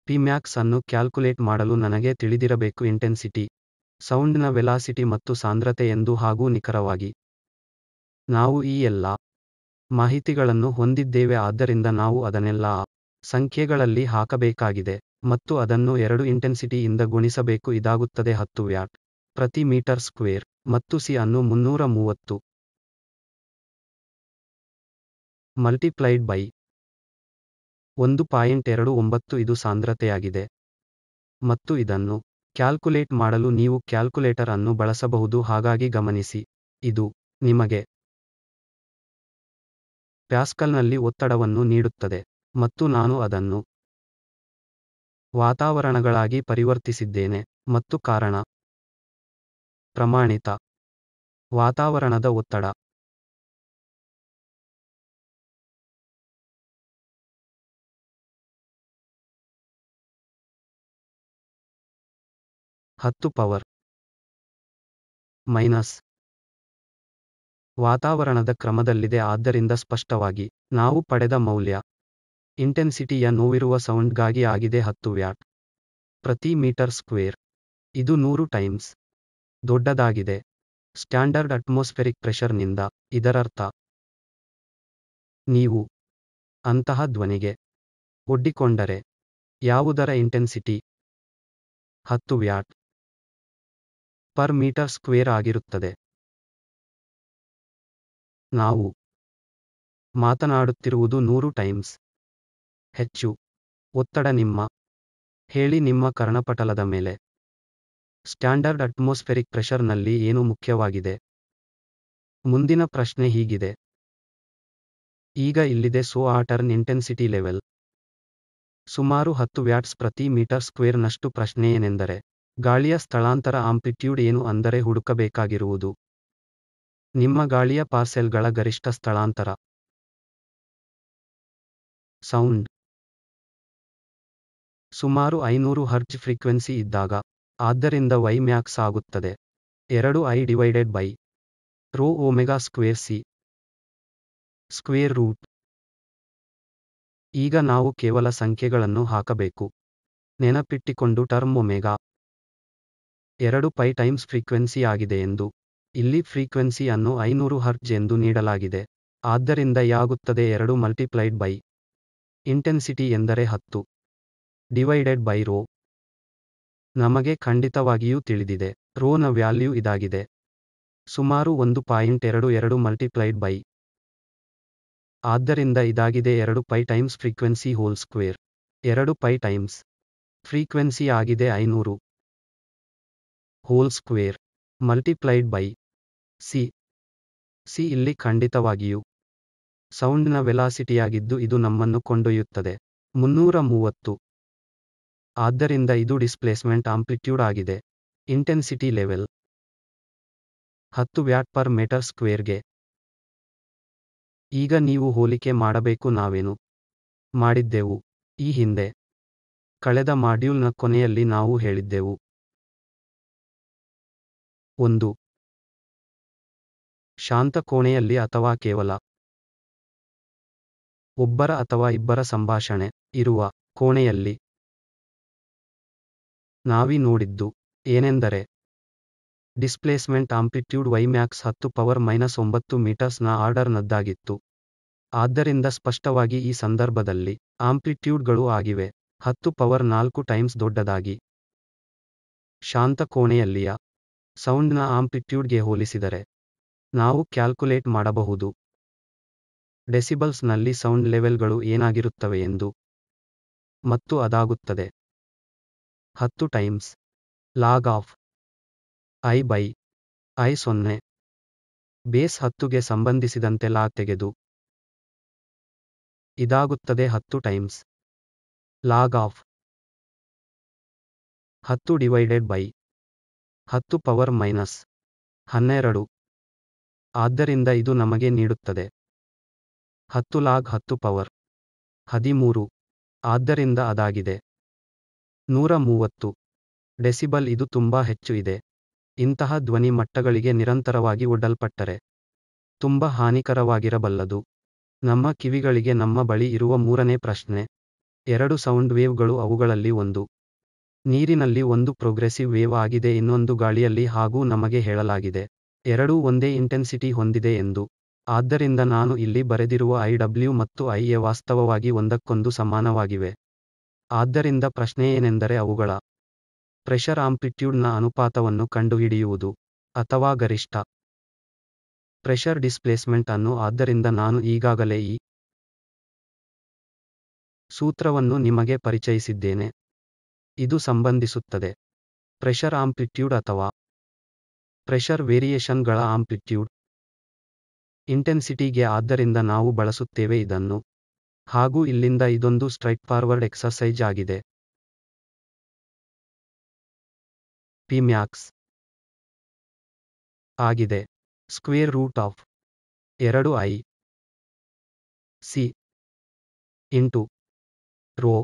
ಪಿ ಮ್ಯಾಕ್ಸ್ ಅನ್ನು ಕ್ಯಾಲ್ಕುಲೇಟ್ ಮಾಡಲು ನನಗೆ ತಿಳಿದಿರಬೇಕು ಇಂಟೆನ್ಸಿಟಿ ಸೌಂಡ್ನ ವೆಲಾಸಿಟಿ ಮತ್ತು ಸಾಂದ್ರತೆ ಎಂದು ಹಾಗೂ ನಿಖರವಾಗಿ ನಾವು ಈ ಎಲ್ಲ ಮಾಹಿತಿಗಳನ್ನು ಹೊಂದಿದ್ದೇವೆ ಆದ್ದರಿಂದ ನಾವು ಅದನ್ನೆಲ್ಲ ಸಂಖ್ಯೆಗಳಲ್ಲಿ ಹಾಕಬೇಕಾಗಿದೆ ಮತ್ತು ಅದನ್ನು ಎರಡು ಇಂಟೆನ್ಸಿಟಿಯಿಂದ ಗುಣಿಸಬೇಕು ಇದಾಗುತ್ತದೆ ಹತ್ತು ವ್ಯಾಟ್ ಪ್ರತಿ ಮೀಟರ್ ಸ್ಕ್ವೇರ್ ಮತ್ತು ಸಿ ಅನ್ನು ಮುನ್ನೂರ ಮೂವತ್ತು ಮಲ್ಟಿಪ್ಲೈಡ್ ಬೈ ಒಂದು ಪಾಯಿಂಟ್ ಎರಡು ಒಂಬತ್ತು ಇದು ಸಾಂದ್ರತೆಯಾಗಿದೆ ಮತ್ತು ಇದನ್ನು ಕ್ಯಾಲ್ಕುಲೇಟ್ ಮಾಡಲು ನೀವು ಕ್ಯಾಲ್ಕುಲೇಟರ್ ಅನ್ನು ಬಳಸಬಹುದು ಹಾಗಾಗಿ ಗಮನಿಸಿ ಇದು ನಿಮಗೆ ಪ್ಯಾಸ್ಕಲ್ನಲ್ಲಿ ಒತ್ತಡವನ್ನು ನೀಡುತ್ತದೆ ಮತ್ತು ನಾನು ಅದನ್ನು ವಾತಾವರಣಗಳಾಗಿ ಪರಿವರ್ತಿಸಿದ್ದೇನೆ ಮತ್ತು ಕಾರಣ ಪ್ರಮಾಣಿತ ವಾತಾವರಣದ ಒತ್ತಡ ಹತ್ತು ಪವರ್ ಮೈನಸ್ ವಾತಾವರಣದ ಕ್ರಮದಲ್ಲಿದೆ ಆದ್ದರಿಂದ ಸ್ಪಷ್ಟವಾಗಿ ನಾವು ಪಡೆದ ಮೌಲ್ಯ ಇಂಟೆನ್ಸಿಟಿಯ ನೋವಿರುವ ಸೌಂಡ್ಗಾಗಿ ಆಗಿದೆ ಹತ್ತು ವ್ಯಾಟ್ ಪ್ರತಿ ಮೀಟರ್ ಸ್ಕ್ವೇರ್ ಇದು ನೂರು ಟೈಮ್ಸ್ ದೊಡ್ಡದಾಗಿದೆ ಸ್ಟ್ಯಾಂಡರ್ಡ್ ಅಟ್ಮಾಸ್ಫೆರಿಕ್ ಪ್ರೆಷರ್ನಿಂದ ಇದರರ್ಥ ನೀವು ಅಂತಹ ಧ್ವನಿಗೆ ಒಡ್ಡಿಕೊಂಡರೆ ಯಾವುದರ ಇಂಟೆನ್ಸಿಟಿ ಹತ್ತು ವ್ಯಾಟ್ ಪರ್ ಮೀಟರ್ ಸ್ಕ್ವೇರ್ ಆಗಿರುತ್ತದೆ ನಾವು ಮಾತನಾಡುತ್ತಿರುವುದು ನೂರು ಟೈಮ್ಸ್ ಹೆಚ್ಚು ಒತ್ತಡ ನಿಮ್ಮ ಹೇಳಿ ನಿಮ್ಮ ಕರ್ಣಪಟಲದ ಮೇಲೆ ಸ್ಟ್ಯಾಂಡರ್ಡ್ ಅಟ್ಮಾಸ್ಫೆರಿಕ್ ಪ್ರೆಷರ್ನಲ್ಲಿ ಏನು ಮುಖ್ಯವಾಗಿದೆ ಮುಂದಿನ ಪ್ರಶ್ನೆ ಹೀಗಿದೆ ಈಗ ಇಲ್ಲಿದೆ ಸೋ ಆ ಟರ್ನ್ ಇಂಟೆನ್ಸಿಟಿ ಲೆವೆಲ್ ಸುಮಾರು ಹತ್ತು ವ್ಯಾಟ್ಸ್ ಪ್ರತಿ ಮೀಟರ್ ಸ್ಕ್ವೇರ್ನಷ್ಟು ಪ್ರಶ್ನೆ ಏನೆಂದರೆ ಗಾಳಿಯ ಸ್ಥಳಾಂತರ ಆಂಪ್ಲಿಟ್ಯೂಡ್ ಏನು ಅಂದರೆ ಹುಡುಕಬೇಕಾಗಿರುವುದು ನಿಮ್ಮ ಗಾಳಿಯ ಪಾರ್ಸೆಲ್ಗಳ ಗರಿಷ್ಠ ಸ್ಥಳಾಂತರ ಸೌಂಡ್ ಸುಮಾರು ಐನೂರು ಹರ್ಜ್ ಫ್ರೀಕ್ವೆನ್ಸಿ ಇದ್ದಾಗ ಆದ್ದರಿಂದ ವೈ ಮ್ಯಾಕ್ಸ್ ಆಗುತ್ತದೆ ಎರಡು I divided by rho omega square C square root ಈಗ ನಾವು ಕೇವಲ ಸಂಖ್ಯೆಗಳನ್ನು ಹಾಕಬೇಕು ನೆನಪಿಟ್ಟಿಕೊಂಡು ಟರ್ಮ್ ಒಮೆಗಾ ಎರಡು ಪೈ ಟೈಮ್ಸ್ ಫ್ರೀಕ್ವೆನ್ಸಿ ಆಗಿದೆ ಎಂದು ಇಲ್ಲಿ ಫ್ರೀಕ್ವೆನ್ಸಿ ಅನ್ನು ಐನೂರು ಹರ್ಜ್ ಎಂದು ನೀಡಲಾಗಿದೆ ಆದ್ದರಿಂದ ಯಾಗುತ್ತದೆ ಎರಡು ಮಲ್ಟಿಪ್ಲೈಡ್ ಬೈ ಇಂಟೆನ್ಸಿಟಿ ಎಂದರೆ ಹತ್ತು ಡಿವೈಡೆಡ್ ಬೈ ರೋ ನಮಗೆ ಖಂಡಿತವಾಗಿಯೂ ತಿಳಿದಿದೆ ರೋನ ವ್ಯಾಲ್ಯೂ ಇದಾಗಿದೆ ಸುಮಾರು ಒಂದು ಪಾಯಿಂಟ್ ಎರಡು ಎರಡು ಮಲ್ಟಿಪ್ಲೈಡ್ ಬೈ ಆದ್ದರಿಂದ ಇದಾಗಿದೆ ಎರಡು pi times frequency whole square ಎರಡು ಪೈ ಟೈಮ್ಸ್ ಫ್ರೀಕ್ವೆನ್ಸಿ ಆಗಿದೆ ಐನೂರು whole square multiplied by C C ಇಲ್ಲಿ ಖಂಡಿತವಾಗಿಯೂ ಸೌಂಡ್ನ ವೆಲಾಸಿಟಿಯಾಗಿದ್ದು ಇದು ನಮ್ಮನ್ನು ಕೊಂಡೊಯ್ಯುತ್ತದೆ ಮುನ್ನೂರ ಮೂವತ್ತು ಆದ್ದರಿಂದ ಇದು ಡಿಸ್ಪ್ಲೇಸ್ಮೆಂಟ್ ಆಂಪ್ಲಿಟ್ಯೂಡ್ ಆಗಿದೆ ಇಂಟೆನ್ಸಿಟಿ ಲೆವೆಲ್ ಹತ್ತು ವ್ಯಾಟ್ ಪರ್ ಮೀಟರ್ ಸ್ಕ್ವೇರ್ಗೆ ಈಗ ನೀವು ಹೋಲಿಕೆ ಮಾಡಬೇಕು ನಾವೇನು ಮಾಡಿದ್ದೆವು ಈ ಹಿಂದೆ ಕಳೆದ ಮಾಡ್ಯೂಲ್ನ ಕೊನೆಯಲ್ಲಿ ನಾವು ಹೇಳಿದ್ದೆವು ಒಂದು ಶಾಂತ ಕೋಣೆಯಲ್ಲಿ ಅಥವಾ ಕೇವಲ ಒಬ್ಬರ ಅಥವಾ ಇಬ್ಬರ ಸಂಭಾಷಣೆ ಇರುವ ಕೋಣೆಯಲ್ಲಿ ನಾವಿ ನೋಡಿದ್ದು ಏನೆಂದರೆ ಡಿಸ್ಪ್ಲೇಸ್ಮೆಂಟ್ ಆಂಪ್ಲಿಟ್ಯೂಡ್ ವೈಮ್ಯಾಕ್ಸ್ ಹತ್ತು ಪವರ್ ಮೈನಸ್ ಒಂಬತ್ತು ಮೀಟರ್ಸ್ನ ಆರ್ಡರ್ನದ್ದಾಗಿತ್ತು ಆದ್ದರಿಂದ ಸ್ಪಷ್ಟವಾಗಿ ಈ ಸಂದರ್ಭದಲ್ಲಿ ಆಂಪ್ಲಿಟ್ಯೂಡ್ಗಳು ಆಗಿವೆ ಹತ್ತು ಪವರ್ ನಾಲ್ಕು ಟೈಮ್ಸ್ ದೊಡ್ಡದಾಗಿ ಶಾಂತ ಕೋಣೆಯಲ್ಲಿಯ ಸೌಂಡ್ನ ಆಂಪ್ಲಿಟ್ಯೂಡ್ಗೆ ಹೋಲಿಸಿದರೆ ನಾವು ಕ್ಯಾಲ್ಕುಲೇಟ್ ಮಾಡಬಹುದು ಡೆಸಿಬಲ್ಸ್ನಲ್ಲಿ ಸೌಂಡ್ ಲೆವೆಲ್ಗಳು ಏನಾಗಿರುತ್ತವೆ ಎಂದು ಮತ್ತು ಅದಾಗುತ್ತದೆ ಹತ್ತು times log of I by I ಸೊನ್ನೆ ಬೇಸ್ ಹತ್ತುಗೆ ಸಂಬಂಧಿಸಿದಂತೆ ಲಾ ತೆಗೆದು ಇದಾಗುತ್ತದೆ ಹತ್ತು ಟೈಮ್ಸ್ ಲಾಗ್ ಆಫ್ ಹತ್ತು ಡಿವೈಡೆಡ್ ಬೈ ಹತ್ತು ಪವರ್ ಮೈನಸ್ ಹನ್ನೆರಡು ಆದ್ದರಿಂದ ಇದು ನಮಗೆ ನೀಡುತ್ತದೆ ಹತ್ತು ಲಾಗ್ ಹತ್ತು ಪವರ್ ಹದಿಮೂರು ಆದ್ದರಿಂದ ಅದಾಗಿದೆ ನೂರ ಮೂವತ್ತು ಡೆಸಿಬಲ್ ಇದು ತುಂಬಾ ಹೆಚ್ಚು ಇದೆ ಇಂತಹ ಧ್ವನಿ ಮಟ್ಟಗಳಿಗೆ ನಿರಂತರವಾಗಿ ಒಡ್ಡಲ್ಪಟ್ಟರೆ ತುಂಬ ಹಾನಿಕರವಾಗಿರಬಲ್ಲದು ನಮ್ಮ ಕಿವಿಗಳಿಗೆ ನಮ್ಮ ಬಳಿ ಇರುವ ಮೂರನೇ ಪ್ರಶ್ನೆ ಎರಡು ಸೌಂಡ್ ವೇವ್ಗಳು ಅವುಗಳಲ್ಲಿ ಒಂದು ನೀರಿನಲ್ಲಿ ಒಂದು ಪ್ರೋಗ್ರೆಸಿವ್ ವೇವ್ ಆಗಿದೆ ಇನ್ನೊಂದು ಗಾಳಿಯಲ್ಲಿ ಹಾಗೂ ನಮಗೆ ಹೇಳಲಾಗಿದೆ ಎರಡೂ ಒಂದೇ ಇಂಟೆನ್ಸಿಟಿ ಹೊಂದಿದೆ ಎಂದು ಆದ್ದರಿಂದ ನಾನು ಇಲ್ಲಿ ಬರೆದಿರುವ ಐ ಡಬ್ಲ್ಯೂ ಮತ್ತು ಐ ಎ ವಾಸ್ತವವಾಗಿ ಒಂದಕ್ಕೊಂದು ಸಮಾನವಾಗಿವೆ ಆದ್ದರಿಂದ ಪ್ರಶ್ನೆಯೇನೆಂದರೆ ಅವುಗಳ ಪ್ರೆಷರ್ ಆಂಪ್ಲಿಟ್ಯೂಡ್ನ ಅನುಪಾತವನ್ನು ಕಂಡುಹಿಡಿಯುವುದು ಅಥವಾ ಗರಿಷ್ಠ ಪ್ರೆಷರ್ ಡಿಸ್ಪ್ಲೇಸ್ಮೆಂಟ್ ಅನ್ನು ಆದ್ದರಿಂದ ನಾನು ಈಗಾಗಲೇ ಈ ಸೂತ್ರವನ್ನು ನಿಮಗೆ ಪರಿಚಯಿಸಿದ್ದೇನೆ ಇದು ಸಂಬಂಧಿಸುತ್ತದೆ ಪ್ರೆಷರ್ ಆಂಪ್ಲಿಟ್ಯೂಡ್ ಅಥವಾ ಪ್ರೆಷರ್ ವೇರಿಯೇಷನ್ಗಳ ಆಂಪ್ಲಿಟ್ಯೂಡ್ ಇಂಟೆನ್ಸಿಟಿಗೆ ಆದ್ದರಿಂದ ನಾವು ಬಳಸುತ್ತೇವೆ ಇದನ್ನು ಹಾಗೂ ಇಲ್ಲಿಂದ ಇದೊಂದು ಸ್ಟ್ರೈಟ್ ಫಾರ್ವರ್ಡ್ ಎಕ್ಸರ್ಸೈಜ್ ಆಗಿದೆ ಪಿ ಮ್ಯಾಕ್ಸ್ ಆಗಿದೆ ಸ್ಕ್ವೇರ್ ರೂಟ್ ಆಫ್ ಎರಡು I C into rho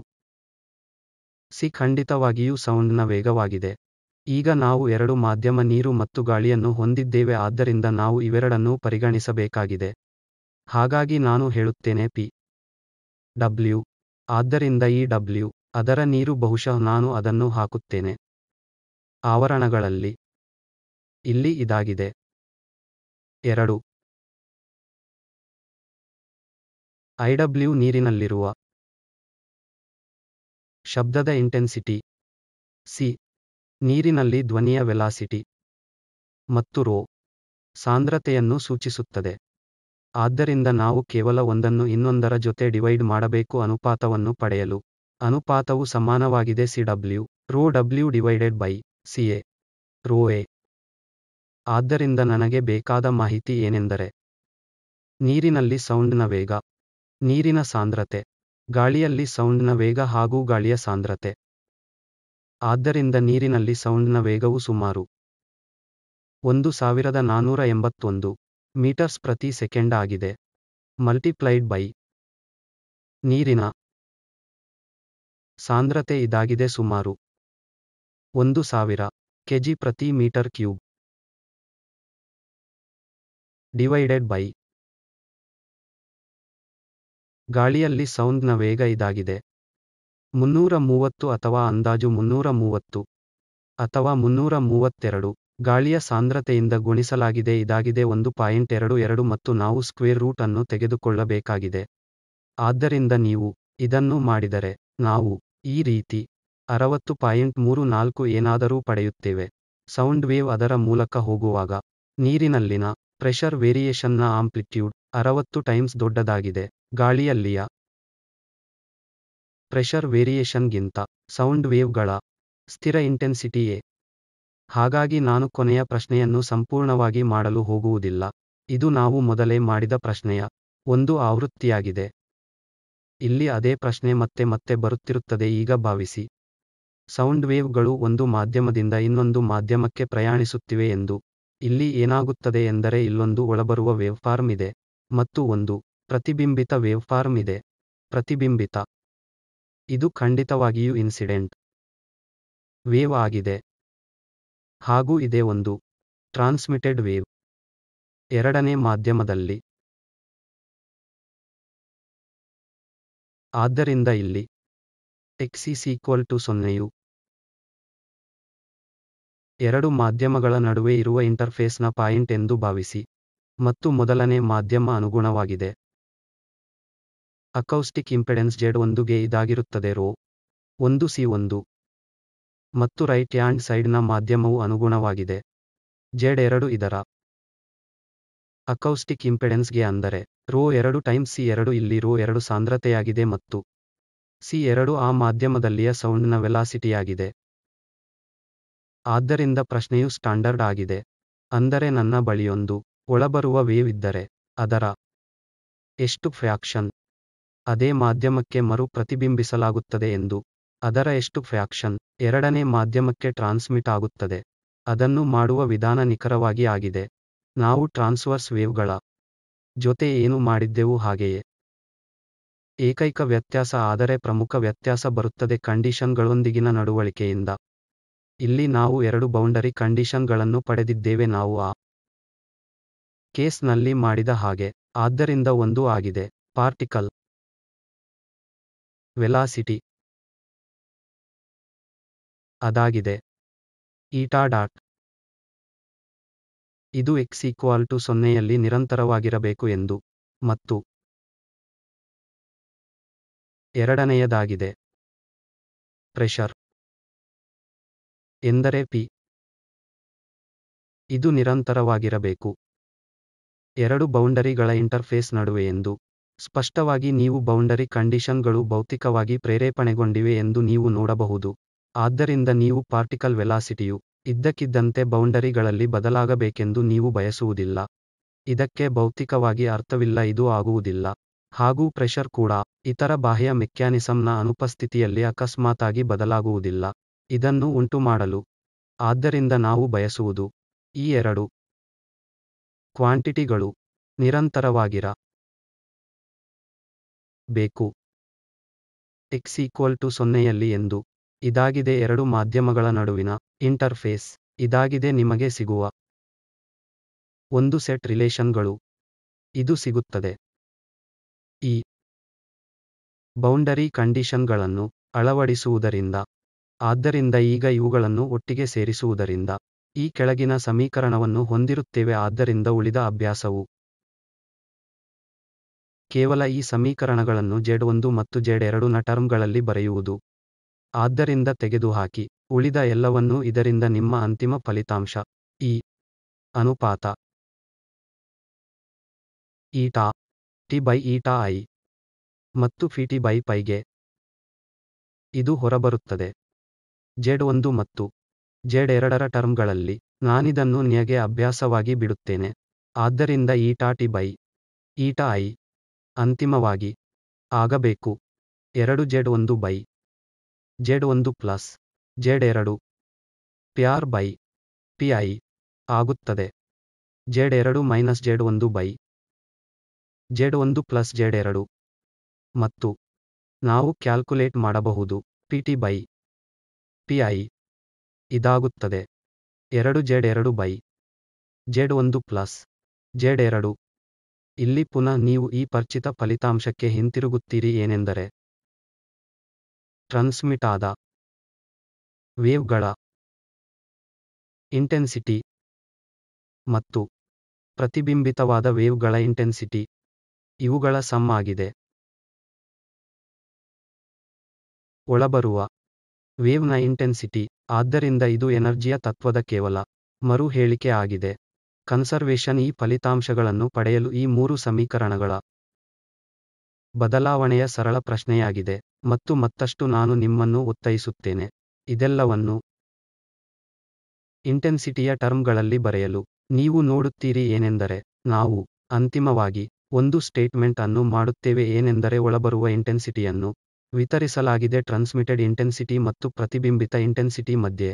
C ಖಂಡಿತವಾಗಿಯೂ ಸೌಂಡ್ನ ವೇಗವಾಗಿದೆ ಈಗ ನಾವು ಎರಡು ಮಾಧ್ಯಮ ನೀರು ಮತ್ತು ಗಾಳಿಯನ್ನು ಹೊಂದಿದ್ದೇವೆ ಆದ್ದರಿಂದ ನಾವು ಇವೆರಡನ್ನೂ ಪರಿಗಣಿಸಬೇಕಾಗಿದೆ ಹಾಗಾಗಿ ನಾನು ಹೇಳುತ್ತೇನೆ ಪಿ ಡಬ್ಲ್ಯೂ ಆದ್ದರಿಂದ ಈ ಡಬ್ಲ್ಯೂ ಅದರ ನೀರು ಬಹುಶಃ ನಾನು ಅದನ್ನು ಹಾಕುತ್ತೇನೆ ಆವರಣಗಳಲ್ಲಿ ಇಲ್ಲಿ ಇದಾಗಿದೆ ಎರಡು ಐಡಬ್ಲ್ಯೂ ನೀರಿನಲ್ಲಿರುವ ಶಬ್ದದ ಇಂಟೆನ್ಸಿಟಿ ಸಿ ನೀರಿನಲ್ಲಿ ಧ್ವನಿಯ ವೆಲಾಸಿಟಿ ಮತ್ತು ರೋ ಸಾಂದ್ರತೆಯನ್ನು ಸೂಚಿಸುತ್ತದೆ ಆದ್ದರಿಂದ ನಾವು ಕೇವಲ ಒಂದನ್ನು ಇನ್ನೊಂದರ ಜೊತೆ ಡಿವೈಡ್ ಮಾಡಬೇಕು ಅನುಪಾತವನ್ನು ಪಡೆಯಲು ಅನುಪಾತವು ಸಮಾನವಾಗಿದೆ C W rho W divided by C A rho A ಆದ್ದರಿಂದ ನನಗೆ ಬೇಕಾದ ಮಾಹಿತಿ ಏನೆಂದರೆ ನೀರಿನಲ್ಲಿ ಸೌಂಡ್ನ ವೇಗ ನೀರಿನ ಸಾಂದ್ರತೆ ಗಾಳಿಯಲ್ಲಿ ಸೌಂಡ್ನ ವೇಗ ಹಾಗೂ ಗಾಳಿಯ ಸಾಂದ್ರತೆ ಆದ್ದರಿಂದ ನೀರಿನಲ್ಲಿ ಸೌಂಡ್ನ ವೇಗವು ಸುಮಾರು ಒಂದು ಸಾವಿರದ ನಾನೂರ ಎಂಬತ್ತೊಂದು ಮೀಟರ್ಸ್ ಪ್ರತಿ ಸೆಕೆಂಡ್ ಆಗಿದೆ ಮಲ್ಟಿಪ್ಲೈಡ್ ಬೈ ನೀರಿನ ಸಾಂದ್ರತೆ ಇದಾಗಿದೆ ಸುಮಾರು ಒಂದು ಸಾವಿರ ಕೆಜಿ ಪ್ರತಿ ಮೀಟರ್ ಕ್ಯೂಬ್ ಡಿವೈಡೆಡ್ ಬೈ ಗಾಳಿಯಲ್ಲಿ ಸೌಂಡ್ನ ವೇಗ ಇದಾಗಿದೆ ಮುನ್ನೂರ ಮೂವತ್ತು ಅಥವಾ ಅಂದಾಜು ಮುನ್ನೂರ ಮೂವತ್ತು ಅಥವಾ ಮುನ್ನೂರ ಮೂವತ್ತೆರಡು ಗಾಳಿಯ ಸಾಂದ್ರತೆಯಿಂದ ಗುಣಿಸಲಾಗಿದೆ ಇದಾಗಿದೆ ಒಂದು ಪಾಯಿಂಟ್ ಎರಡು ಎರಡು ಮತ್ತು ನಾವು ಸ್ಕ್ವೇರ್ ರೂಟ್ ಅನ್ನು ತೆಗೆದುಕೊಳ್ಳಬೇಕಾಗಿದೆ ಆದ್ದರಿಂದ ನೀವು ಇದನ್ನು ಮಾಡಿದರೆ ನಾವು ಈ ರೀತಿ ಅರವತ್ತು ಪಾಯಿಂಟ್ ಮೂರು ನಾಲ್ಕು ಏನಾದರೂ ಪಡೆಯುತ್ತೇವೆ ಸೌಂಡ್ ವೇವ್ ಅದರ ಮೂಲಕ ಹೋಗುವಾಗ ನೀರಿನಲ್ಲಿನ ಪ್ರೆಷರ್ ವೇರಿಯೇಷನ್ನ ಆಂಪ್ಲಿಟ್ಯೂಡ್ ಅರವತ್ತು ಟೈಮ್ಸ್ ದೊಡ್ಡದಾಗಿದೆ ಗಾಳಿಯಲ್ಲಿಯ ಪ್ರೆಶರ್ ವೇರಿಯೇಷನ್ ಗಿಂತ ಸೌಂಡ್ ವೇವ್ ಗಳ ಸ್ಥಿರ ಇಂಟೆನ್ಸಿಟಿಯೇ ಹಾಗಾಗಿ ನಾನು ಕೊನೆಯ ಪ್ರಶ್ನೆಯನ್ನು ಸಂಪೂರ್ಣವಾಗಿ ಮಾಡಲು ಹೋಗುವುದಿಲ್ಲ ಇದು ನಾವು ಮೊದಲೇ ಮಾಡಿದ ಪ್ರಶ್ನೆಯ ಒಂದು ಆವೃತ್ತಿಯಾಗಿದೆ ಇಲ್ಲಿ ಅದೇ ಪ್ರಶ್ನೆ ಮತ್ತೆ ಮತ್ತೆ ಬರುತ್ತಿರುತ್ತದೆ ಈಗ ಭಾವಿಸಿ ಸೌಂಡ್ ವೇವ್ ಗಳು ಒಂದು ಮಾಧ್ಯಮದಿಂದ ಇನ್ನೊಂದು ಮಾಧ್ಯಮಕ್ಕೆ ಪ್ರಯಾಣಿಸುತ್ತಿವೆ ಎಂದು ಇಲ್ಲಿ ಏನಾಗುತ್ತದೆ ಎಂದರೆ ಇಲ್ಲೊಂದು ಒಳಬರುವ ವೇವ್ ಫಾರ್ಮ್ ಇದೆ ಮತ್ತು ಒಂದು ಪ್ರತಿಬಿಂಬಿತ ವೇವ್ಫಾರ್ಮ್ ಇದೆ ಪ್ರತಿಬಿಂಬಿತ ಇದು ಖಂಡಿತವಾಗಿಯೂ ಇನ್ಸಿಡೆಂಟ್ ವೇವ್ ಆಗಿದೆ ಹಾಗೂ ಇದೆ ಒಂದು ಟ್ರಾನ್ಸ್ಮಿಟೆಡ್ ವೇವ್ ಎರಡನೇ ಮಾಧ್ಯಮದಲ್ಲಿ ಆದ್ದರಿಂದ ಇಲ್ಲಿ ಎಕ್ಸ್ ಈಕ್ವಲ್ ಟು ಸೊನ್ನೆಯು ಎರಡು ಮಾಧ್ಯಮಗಳ ನಡುವೆ ಇರುವ ಇಂಟರ್ಫೇಸ್ನ ಪಾಯಿಂಟ್ ಎಂದು ಭಾವಿಸಿ ಮತ್ತು ಮೊದಲನೇ ಮಾಧ್ಯಮ ಅನುಗುಣವಾಗಿದೆ ಅಕೌಸ್ಟಿಕ್ ಇಂಪೆಡೆನ್ಸ್ ಜೆಡ್ ಒಂದು ಗೆ ಇದಾಗಿರುತ್ತದೆ ರೋ ಒಂದು ಸಿ ಒಂದು ಮತ್ತು ರೈಟ್ ಹ್ಯಾಂಡ್ ಸೈಡ್ನ ಮಾಧ್ಯಮವು ಅನುಗುಣವಾಗಿದೆ ಜೆಡ್ ಎರಡು ಇದರ ಅಕೌಸ್ಟಿಕ್ ಇಂಪೆಡೆನ್ಸ್ಗೆ ಅಂದರೆ ರೋ ಎರಡು ಟೈಮ್ಸ್ ಸಿ ಎರಡು ಇಲ್ಲಿ ರೋ ಎರಡು ಸಾಂದ್ರತೆಯಾಗಿದೆ ಮತ್ತು ಸಿ ಎರಡು ಆ ಮಾಧ್ಯಮದಲ್ಲಿಯ ಸೌಂಡ್ನ ವೆಲಾಸಿಟಿಯಾಗಿದೆ ಆದ್ದರಿಂದ ಪ್ರಶ್ನೆಯು ಸ್ಟ್ಯಾಂಡರ್ಡ್ ಆಗಿದೆ ಅಂದರೆ ನನ್ನ ಬಳಿಯೊಂದು ಒಳಬರುವ ವೇವ್ ಇದ್ದರೆ ಅದರ ಎಷ್ಟು ಫ್ಯಾಕ್ಷನ್ ಅದೇ ಮಾಧ್ಯಮಕ್ಕೆ ಮರು ಪ್ರತಿಬಿಂಬಿಸಲಾಗುತ್ತದೆ ಎಂದು ಅದರ ಎಷ್ಟು ಫ್ರ್ಯಾಕ್ಷನ್ ಎರಡನೇ ಮಾಧ್ಯಮಕ್ಕೆ ಟ್ರಾನ್ಸ್ಮಿಟ್ ಆಗುತ್ತದೆ ಅದನ್ನು ಮಾಡುವ ವಿಧಾನ ನಿಖರವಾಗಿ ಆಗಿದೆ ನಾವು ಟ್ರಾನ್ಸ್ವರ್ಸ್ ವೇವ್ಗಳ ಜೊತೆ ಏನು ಮಾಡಿದ್ದೆವು ಹಾಗೆಯೇ ಏಕೈಕ ವ್ಯತ್ಯಾಸ ಆದರೆ ಪ್ರಮುಖ ವ್ಯತ್ಯಾಸ ಬರುತ್ತದೆ ಕಂಡೀಷನ್ಗಳೊಂದಿಗಿನ ನಡವಳಿಕೆಯಿಂದ ಇಲ್ಲಿ ನಾವು ಎರಡು ಬೌಂಡರಿ ಕಂಡೀಷನ್ಗಳನ್ನು ಪಡೆದಿದ್ದೇವೆ ನಾವು ಆ ಕೇಸ್ನಲ್ಲಿ ಮಾಡಿದ ಹಾಗೆ ಆದ್ದರಿಂದ ಒಂದು ಆಗಿದೆ ಪಾರ್ಟಿಕಲ್ ವೆಲಾಸಿಟಿ ಅದಾಗಿದೆ ಈಟಾ ಡಾಟ್ ಇದು ಎಕ್ಸ್ ಈಕ್ವಾಲ್ ಟು ಸೊನ್ನೆಯಲ್ಲಿ ನಿರಂತರವಾಗಿರಬೇಕು ಎಂದು ಮತ್ತು ಎರಡನೆಯದಾಗಿದೆ ಪ್ರೆಷರ್ ಎಂದರೆ ಪಿ ಇದು ನಿರಂತರವಾಗಿರಬೇಕು ಎರಡು ಬೌಂಡರಿಗಳ ಇಂಟರ್ಫೇಸ್ ನಡುವೆ ಎಂದು ಸ್ಪಷ್ಟವಾಗಿ ನೀವು ಬೌಂಡರಿ ಕಂಡೀಷನ್ಗಳು ಭೌತಿಕವಾಗಿ ಪ್ರೇರೇಪಣೆಗೊಂಡಿವೆ ಎಂದು ನೀವು ನೋಡಬಹುದು ಆದ್ದರಿಂದ ನೀವು ಪಾರ್ಟಿಕಲ್ ವೆಲಾಸಿಟಿಯು ಇದ್ದಕ್ಕಿದ್ದಂತೆ ಬೌಂಡರಿಗಳಲ್ಲಿ ಬದಲಾಗಬೇಕೆಂದು ನೀವು ಬಯಸುವುದಿಲ್ಲ ಇದಕ್ಕೆ ಭೌತಿಕವಾಗಿ ಅರ್ಥವಿಲ್ಲ ಇದು ಆಗುವುದಿಲ್ಲ ಹಾಗೂ ಪ್ರೆಷರ್ ಕೂಡ ಇತರ ಬಾಹ್ಯ ಮೆಕ್ಯಾನಿಸಂನ ಅನುಪಸ್ಥಿತಿಯಲ್ಲಿ ಅಕಸ್ಮಾತಾಗಿ ಬದಲಾಗುವುದಿಲ್ಲ ಇದನ್ನು ಉಂಟುಮಾಡಲು ಆದ್ದರಿಂದ ನಾವು ಬಯಸುವುದು ಈ ಎರಡು ಕ್ವಾಂಟಿಟಿಗಳು ನಿರಂತರವಾಗಿರ ಬೇಕು ಎಕ್ಸ್ ಈಕ್ವಲ್ ಟು ಸೊನ್ನೆಯಲ್ಲಿ ಎಂದು ಇದಾಗಿದೆ ಎರಡು ಮಾಧ್ಯಮಗಳ ನಡುವಿನ ಇಂಟರ್ಫೇಸ್ ಇದಾಗಿದೆ ನಿಮಗೆ ಸಿಗುವ ಒಂದು ಸೆಟ್ ರಿಲೇಶನ್ಗಳು ಇದು ಸಿಗುತ್ತದೆ ಈ ಬೌಂಡರಿ ಕಂಡೀಷನ್ಗಳನ್ನು ಅಳವಡಿಸುವುದರಿಂದ ಆದ್ದರಿಂದ ಈಗ ಇವುಗಳನ್ನು ಒಟ್ಟಿಗೆ ಸೇರಿಸುವುದರಿಂದ ಈ ಕೆಳಗಿನ ಸಮೀಕರಣವನ್ನು ಹೊಂದಿರುತ್ತೇವೆ ಆದ್ದರಿಂದ ಉಳಿದ ಅಭ್ಯಾಸವು ಕೇವಲ ಈ ಸಮೀಕರಣಗಳನ್ನು ಜೆಡ್ ಒಂದು ಮತ್ತು ಜೆಡ್ ನ ಟರ್ಮ್ಗಳಲ್ಲಿ ಬರೆಯುವುದು ಆದ್ದರಿಂದ ತೆಗೆದುಹಾಕಿ ಉಳಿದ ಎಲ್ಲವನ್ನೂ ಇದರಿಂದ ನಿಮ್ಮ ಅಂತಿಮ ಫಲಿತಾಂಶ ಈ ಅನುಪಾತ eta T by eta I ಮತ್ತು ಫಿ ಟಿ ಬೈ ಪೈಗೆ ಇದು ಹೊರಬರುತ್ತದೆ ಜೆಡ್ ಒಂದು ಮತ್ತು ಜೆಡ್ ಎರಡರ ಟರ್ಮ್ಗಳಲ್ಲಿ ನಾನಿದನ್ನು ನಿಯಗೆ ಅಭ್ಯಾಸವಾಗಿ ಬಿಡುತ್ತೇನೆ ಆದ್ದರಿಂದ eta T by eta I ಅಂತಿಮವಾಗಿ ಆಗಬೇಕು ಎರಡು ಜೆಡ್ ಒಂದು ಬೈ ಜೆಡ್ ಒಂದು ಪ್ಲಸ್ ಜೆಡ್ ಎರಡು ಪ್ಯಾರ್ ಬೈ ಪಿ ಐ ಆಗುತ್ತದೆ ಜೆಡ್ ಎರಡು ಮೈನಸ್ ಜೆಡ್ ಒಂದು ಬೈ ಜೆಡ್ ಒಂದು ಪ್ಲಸ್ ಜೆಡ್ ಎರಡು ಮತ್ತು ನಾವು ಕ್ಯಾಲ್ಕುಲೇಟ್ ಮಾಡಬಹುದು P T by P I ಇದಾಗುತ್ತದೆ ಎರಡು ಜೆಡ್ ಎರಡು ಬೈ ಜೆಡ್ ಒಂದು ಪ್ಲಸ್ ಜೆಡ್ ಎರಡು ಇಲ್ಲಿ ಪುನಃ ನೀವು ಈ ಪರಿಚಿತ ಫಲಿತಾಂಶಕ್ಕೆ ಹಿಂತಿರುಗುತ್ತೀರಿ ಏನೆಂದರೆ ಟ್ರಾನ್ಸ್ಮಿಟ್ ಆದ ವೇವ್ಗಳ ಇಂಟೆನ್ಸಿಟಿ ಮತ್ತು ಪ್ರತಿಬಿಂಬಿತವಾದ ವೇವ್ಗಳ ಇಂಟೆನ್ಸಿಟಿ ಇವುಗಳ ಸಮ್ ಆಗಿದೆ ಒಳಬರುವ ವೇವ್ನ ಇಂಟೆನ್ಸಿಟಿ ಆದ್ದರಿಂದ ಇದು ಎನರ್ಜಿಯ ತತ್ವದ ಕೇವಲ ಮರು ಹೇಳಿಕೆ ಆಗಿದೆ ಕನ್ಸರ್ವೇಶನ್ ಈ ಫಲಿತಾಂಶಗಳನ್ನು ಪಡೆಯಲು ಈ ಮೂರು ಸಮೀಕರಣಗಳ ಬದಲಾವಣೆಯ ಸರಳ ಪ್ರಶ್ನೆಯಾಗಿದೆ ಮತ್ತು ಮತ್ತಷ್ಟು ನಾನು ನಿಮ್ಮನ್ನು ಒತ್ತಾಯಿಸುತ್ತೇನೆ ಇದೆಲ್ಲವನ್ನು ಇಂಟೆನ್ಸಿಟಿಯ ಟರ್ಮ್ಗಳಲ್ಲಿ ಬರೆಯಲು ನೀವು ನೋಡುತ್ತೀರಿ ಏನೆಂದರೆ ನಾವು ಅಂತಿಮವಾಗಿ ಒಂದು ಸ್ಟೇಟ್ಮೆಂಟ್ ಅನ್ನು ಮಾಡುತ್ತೇವೆ ಏನೆಂದರೆ ಒಳಬರುವ ಇಂಟೆನ್ಸಿಟಿಯನ್ನು ವಿತರಿಸಲಾಗಿದೆ ಟ್ರಾನ್ಸ್ಮಿಟೆಡ್ ಇಂಟೆನ್ಸಿಟಿ ಮತ್ತು ಪ್ರತಿಬಿಂಬಿತ ಇಂಟೆನ್ಸಿಟಿ ಮಧ್ಯೆ